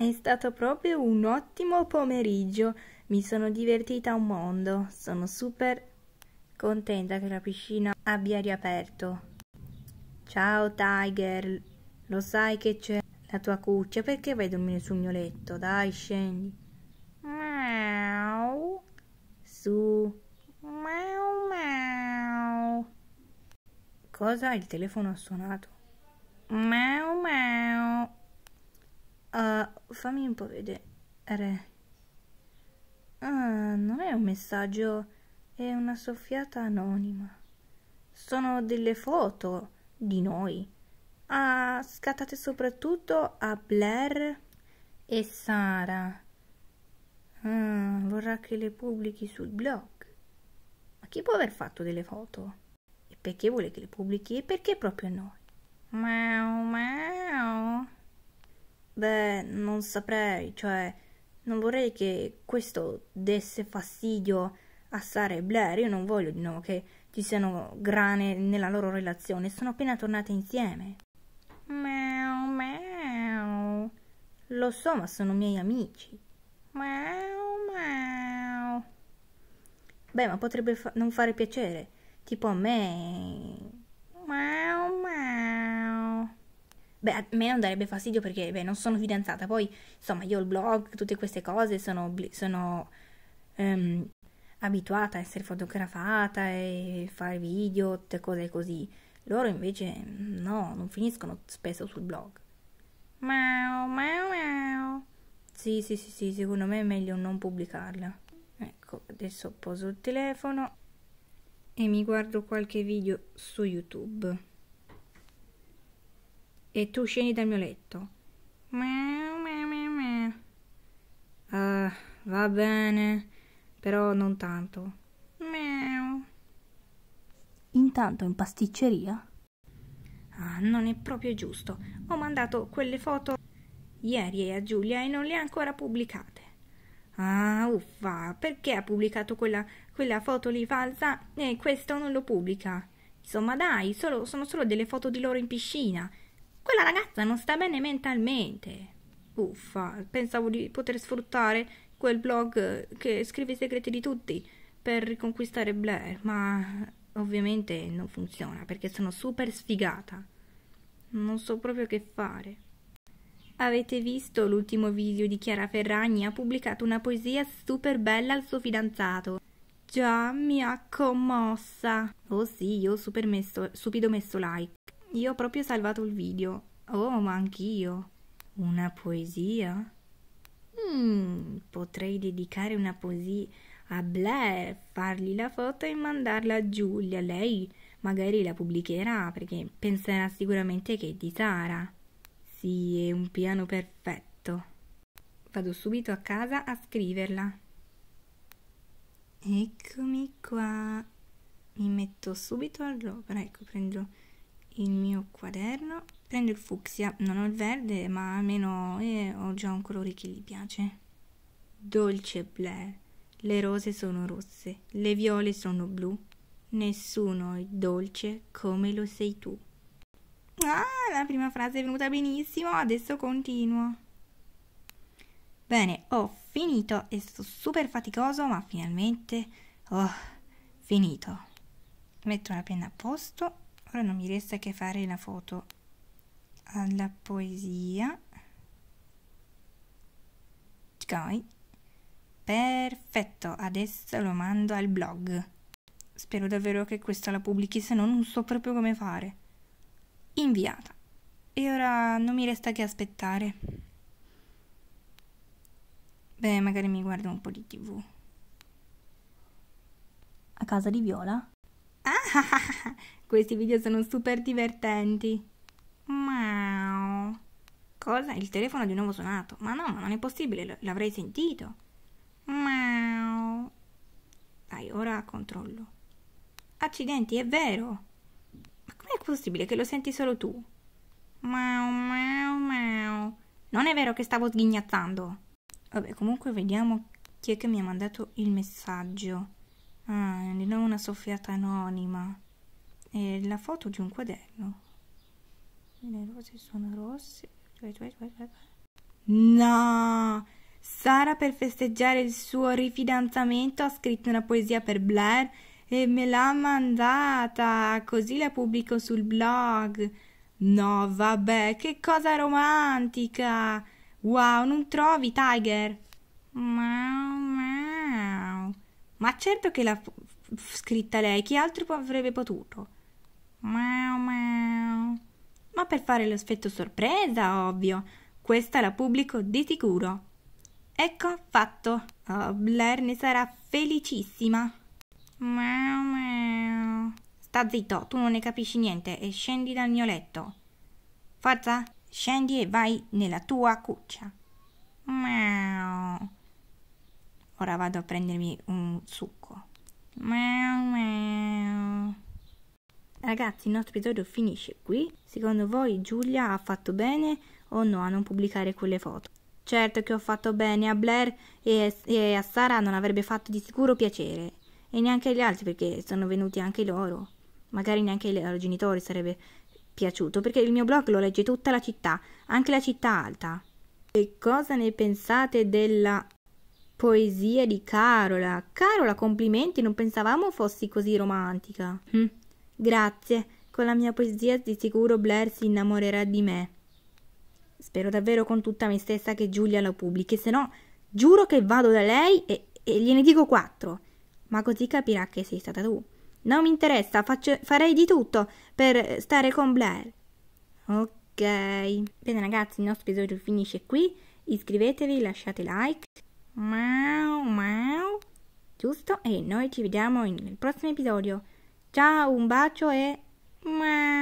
È stato proprio un ottimo pomeriggio, mi sono divertita un mondo, sono super contenta che la piscina abbia riaperto. Ciao Tiger, lo sai che c'è la tua cuccia, perché vai a dormire sul mio letto? Dai, scendi. Miau. Su. Miau miau. Cosa? Il telefono ha suonato. Miau miau. Uh, fammi un po' vedere. Ah, non è un messaggio, è una soffiata anonima. Sono delle foto di noi. Ah, scattate soprattutto a Blair e Sara. Ah, vorrà che le pubblichi sul blog. Ma chi può aver fatto delle foto? E perché vuole che le pubblichi? E perché proprio noi? Meow, meow. Beh, non saprei, cioè, non vorrei che questo desse fastidio a Sara e Blair. Io non voglio di nuovo che ci siano grane nella loro relazione. Sono appena tornate insieme. Meow, meow. Lo so, ma sono miei amici. Meow, meow. Beh, ma potrebbe fa non fare piacere. Tipo a me Beh, a me non darebbe fastidio perché, beh, non sono fidanzata. Poi, insomma, io ho il blog, tutte queste cose, sono, sono um, abituata a essere fotografata e fare video, tutte cose così. Loro invece, no, non finiscono spesso sul blog. Mau, mau, mau. Sì, sì, sì, sì, secondo me è meglio non pubblicarla. Ecco, adesso poso il telefono e mi guardo qualche video su YouTube e tu scendi dal mio letto. Miau, miau, miau, miau. Uh, va bene, però non tanto. Miau. Intanto in pasticceria. Ah, non è proprio giusto. Ho mandato quelle foto ieri a Giulia e non le ha ancora pubblicate. Ah, uffa, perché ha pubblicato quella, quella foto lì falsa e eh, questo non lo pubblica? Insomma, dai, solo, sono solo delle foto di loro in piscina. Quella ragazza non sta bene mentalmente. Uffa, pensavo di poter sfruttare quel blog che scrive i segreti di tutti per riconquistare Blair, ma ovviamente non funziona perché sono super sfigata. Non so proprio che fare. Avete visto l'ultimo video di Chiara Ferragni? Ha pubblicato una poesia super bella al suo fidanzato. Già mi ha commossa. Oh sì, io ho super messo, subito messo like. Io ho proprio salvato il video. Oh, ma anch'io. Una poesia? Mm, potrei dedicare una poesia a Blair, fargli la foto e mandarla a Giulia. Lei magari la pubblicherà perché penserà sicuramente che è di Sara. Sì, è un piano perfetto. Vado subito a casa a scriverla. Eccomi qua. Mi metto subito all'opera. Ecco, prendo il mio quaderno prendo il fucsia non ho il verde ma almeno eh, ho già un colore che gli piace dolce Blair le rose sono rosse le viole sono blu nessuno è dolce come lo sei tu ah la prima frase è venuta benissimo adesso continuo bene ho finito è stato super faticoso ma finalmente ho finito metto la penna a posto ora non mi resta che fare la foto alla poesia ok perfetto adesso lo mando al blog spero davvero che questa la pubblichi se no non so proprio come fare inviata e ora non mi resta che aspettare beh magari mi guardo un po' di tv a casa di Viola questi video sono super divertenti. Miau. Cosa? Il telefono ha di nuovo suonato. Ma no, ma non è possibile, l'avrei sentito. Miau. Dai, ora controllo. Accidenti, è vero. Ma com'è possibile che lo senti solo tu? Miau, miau, miau. Non è vero che stavo sghignazzando. Vabbè, comunque vediamo chi è che mi ha mandato il messaggio. Ah, di nuovo una soffiata anonima è la foto di un quaderno le rose sono rosse no Sara per festeggiare il suo rifidanzamento ha scritto una poesia per Blair e me l'ha mandata così la pubblico sul blog no vabbè che cosa romantica wow non trovi Tiger mau mau ma certo che l'ha scritta lei chi altro avrebbe potuto Mau mau. Ma per fare l'effetto sorpresa, ovvio. Questa la pubblico di sicuro. Ecco fatto. Oh, Blair ne sarà felicissima. Mau mau. Sta zitto, tu non ne capisci niente e scendi dal mio letto. Forza, scendi e vai nella tua cuccia. Mau. Ora vado a prendermi un succo. Mau mau. Ragazzi, il nostro episodio finisce qui. Secondo voi Giulia ha fatto bene o no a non pubblicare quelle foto? Certo che ho fatto bene a Blair e, e a Sara non avrebbe fatto di sicuro piacere. E neanche agli altri perché sono venuti anche loro. Magari neanche ai loro genitori sarebbe piaciuto perché il mio blog lo legge tutta la città, anche la città alta. E cosa ne pensate della poesia di Carola? Carola, complimenti, non pensavamo fossi così romantica. Hm. Grazie, con la mia poesia di sicuro Blair si innamorerà di me. Spero davvero con tutta me stessa che Giulia lo pubblichi, se no giuro che vado da lei e, e gliene dico quattro. Ma così capirà che sei stata tu. Non mi interessa, faccio, farei di tutto per stare con Blair. Ok. Bene ragazzi, il nostro episodio finisce qui. Iscrivetevi, lasciate like. Mau, mau. Giusto? E noi ci vediamo nel prossimo episodio. Ciao, un bacio e...